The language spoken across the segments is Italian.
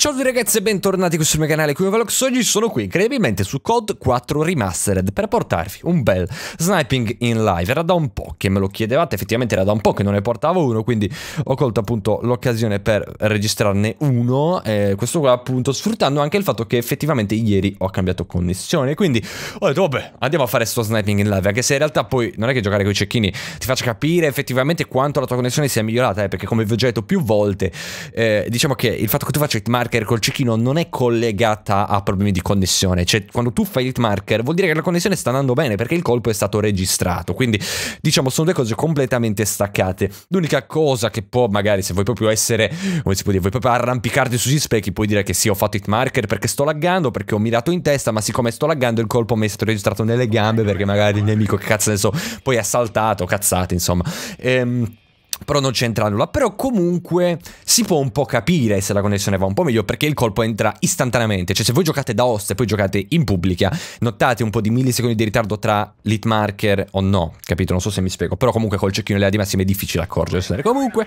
Ciao a tutti ragazzi e bentornati qui sul mio canale Qui Velox, oggi sono qui incredibilmente su COD 4 Remastered per portarvi un bel sniping in live, era da un po' che me lo chiedevate, effettivamente era da un po' che non ne portavo uno quindi ho colto appunto l'occasione per registrarne uno, eh, questo qua appunto sfruttando anche il fatto che effettivamente ieri ho cambiato connessione quindi ho detto vabbè andiamo a fare sto sniping in live anche se in realtà poi non è che giocare con i cecchini ti faccia capire effettivamente quanto la tua connessione sia migliorata eh, perché come vi ho già detto più volte eh, diciamo che il fatto che tu faccia hitmark marker col cecchino non è collegata a problemi di connessione. Cioè, quando tu fai hit marker vuol dire che la connessione sta andando bene perché il colpo è stato registrato. Quindi, diciamo, sono due cose completamente staccate. L'unica cosa che può, magari, se vuoi proprio essere, come si può dire, vuoi proprio arrampicarti sugli specchi, puoi dire che sì, ho fatto hit marker perché sto laggando, perché ho mirato in testa, ma siccome sto laggando il colpo mi è stato registrato nelle gambe perché magari il nemico, che cazzo ne so, poi è saltato, cazzate, insomma. Ehm però non c'entra nulla. Però comunque si può un po' capire se la connessione va un po' meglio perché il colpo entra istantaneamente. Cioè se voi giocate da host e poi giocate in pubblica, notate un po' di millisecondi di ritardo tra lead marker o no, capito? Non so se mi spiego, però comunque col cecchino e le di massima è difficile accorgersene. Comunque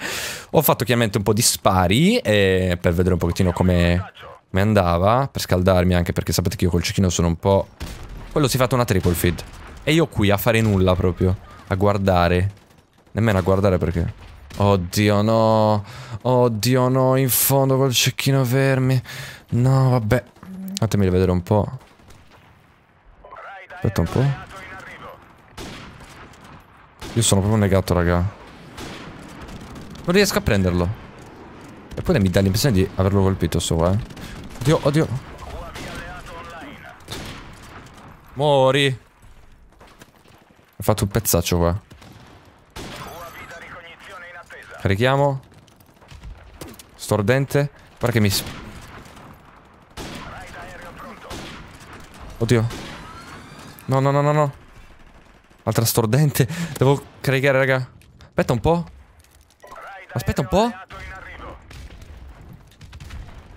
ho fatto chiaramente un po' di spari eh, per vedere un pochettino come, come andava, per scaldarmi anche perché sapete che io col cecchino sono un po'... Quello si è fatto una triple feed e io qui a fare nulla proprio, a guardare... Nemmeno a guardare perché. Oddio no. Oddio no, in fondo col cecchino fermi. No, vabbè. Fatemi vedere un po'. Aspetta un po'. Io sono proprio negato, raga. Non riesco a prenderlo. E poi mi dà l'impressione di averlo colpito solo, eh. Oddio, oddio. Mori. Ho fatto un pezzaccio qua. Carichiamo. Stordente. Guarda che mi... Oddio. No, no, no, no, no. Altra stordente. Devo caricare, raga. Aspetta un po'. Aspetta un po'.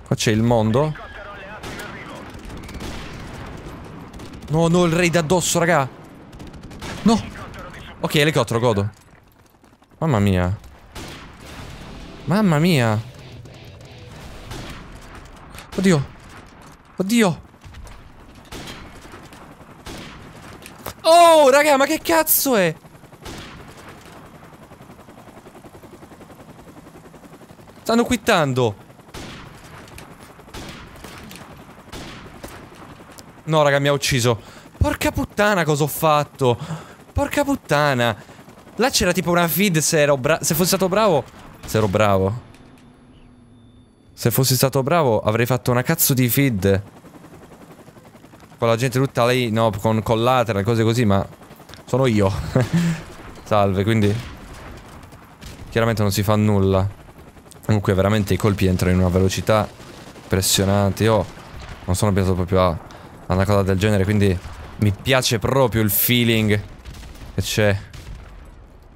Qua c'è il mondo. No, no, il raid addosso, raga. No. Ok, elicottero, godo. Mamma mia. Mamma mia. Oddio. Oddio. Oh, raga, ma che cazzo è? Stanno quittando. No, raga, mi ha ucciso. Porca puttana cosa ho fatto. Porca puttana. Là c'era tipo una feed se, se fosse stato bravo se ero bravo. Se fossi stato bravo avrei fatto una cazzo di feed. Con la gente tutta lì, no, con collateral, cose così, ma... Sono io. Salve, quindi... Chiaramente non si fa nulla. Comunque veramente i colpi entrano in una velocità impressionante. Io non sono abituato proprio a, a una cosa del genere, quindi... Mi piace proprio il feeling che c'è.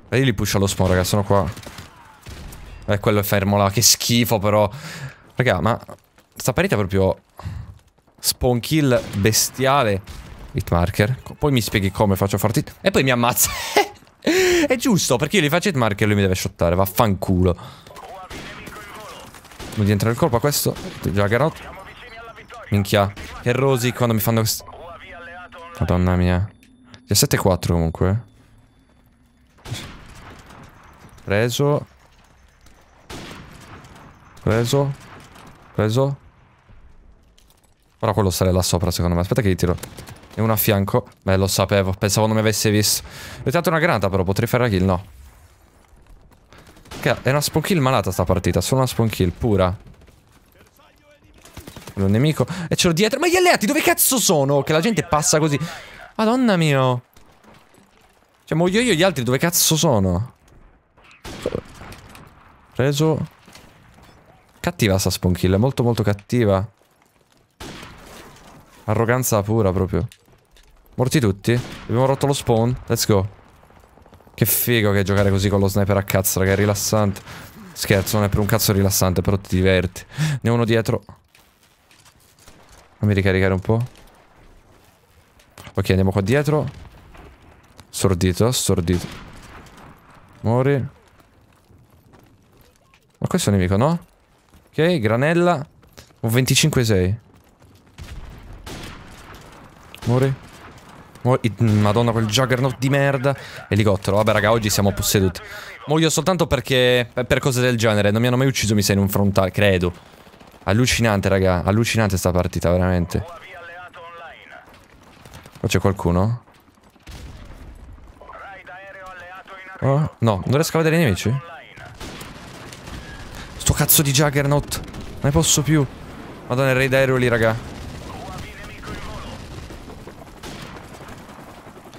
E Io li pusho allo spawn, ragazzi, sono qua. Eh, quello è fermo là, che schifo però. Raga, ma sta parete è proprio spawn kill bestiale. Hitmarker. Poi mi spieghi come faccio a farti... E poi mi ammazza. è giusto, perché io gli faccio hitmarker e lui mi deve shottare, vaffanculo. Non Devo entrare il colpo a questo. Juggernaut. Minchia. Che rosi quando mi fanno questo... Madonna mia. 17-4 comunque. Preso. Eh. Preso. Preso. Però quello stare là sopra, secondo me. Aspetta che gli tiro. E uno a fianco. Beh, lo sapevo. Pensavo non mi avesse visto. Ho tirato una granata, però. Potrei fare la kill, no. Che è una spawn kill malata sta partita. Solo una spawn kill, pura. Un nemico. E ce l'ho dietro. Ma gli alleati dove cazzo sono? Che la gente passa così. Madonna mio. Cioè, muoio io gli altri dove cazzo sono? Preso. Cattiva sta sponkill, è molto molto cattiva. Arroganza pura proprio. Morti tutti? Abbiamo rotto lo spawn? Let's go. Che figo che giocare così con lo sniper a cazzo, raga, è rilassante. Scherzo, non è per un cazzo rilassante, però ti diverti. Ne ho uno dietro. Fammi ricaricare un po'. Ok, andiamo qua dietro. Sordito, sordito. Muori. Ma questo è un nemico, no? granella. Ho 25-6. Muori. Muori. Madonna, quel juggernaut di merda. Elicottero. Vabbè, raga, oggi siamo posseduti. Muoio soltanto perché... Per cose del genere. Non mi hanno mai ucciso, mi sa, in un frontale. Credo. Allucinante, raga. Allucinante sta partita, veramente. Qua oh, c'è qualcuno? Oh, no, non riesco a vedere i nemici? cazzo di Juggernaut. Non ne posso più. Madonna, il raid aereo lì, raga.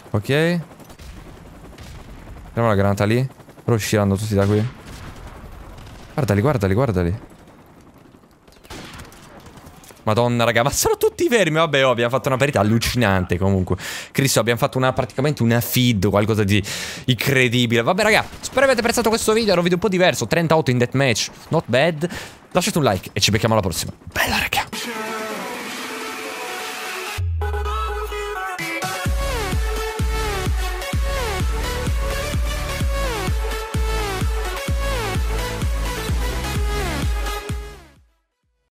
Ok. Prendiamo la granata lì. Però usciranno tutti da qui. Guardali, guardali, guardali. Madonna, raga, ma sono tutti fermi. Vabbè, oh, abbiamo fatto una parità allucinante comunque. Cristo, abbiamo fatto una, praticamente una feed, qualcosa di incredibile. Vabbè, raga, spero avete apprezzato questo video. Era un video un po' diverso. 38 in deathmatch, not bad. Lasciate un like e ci becchiamo alla prossima. Bella, raga.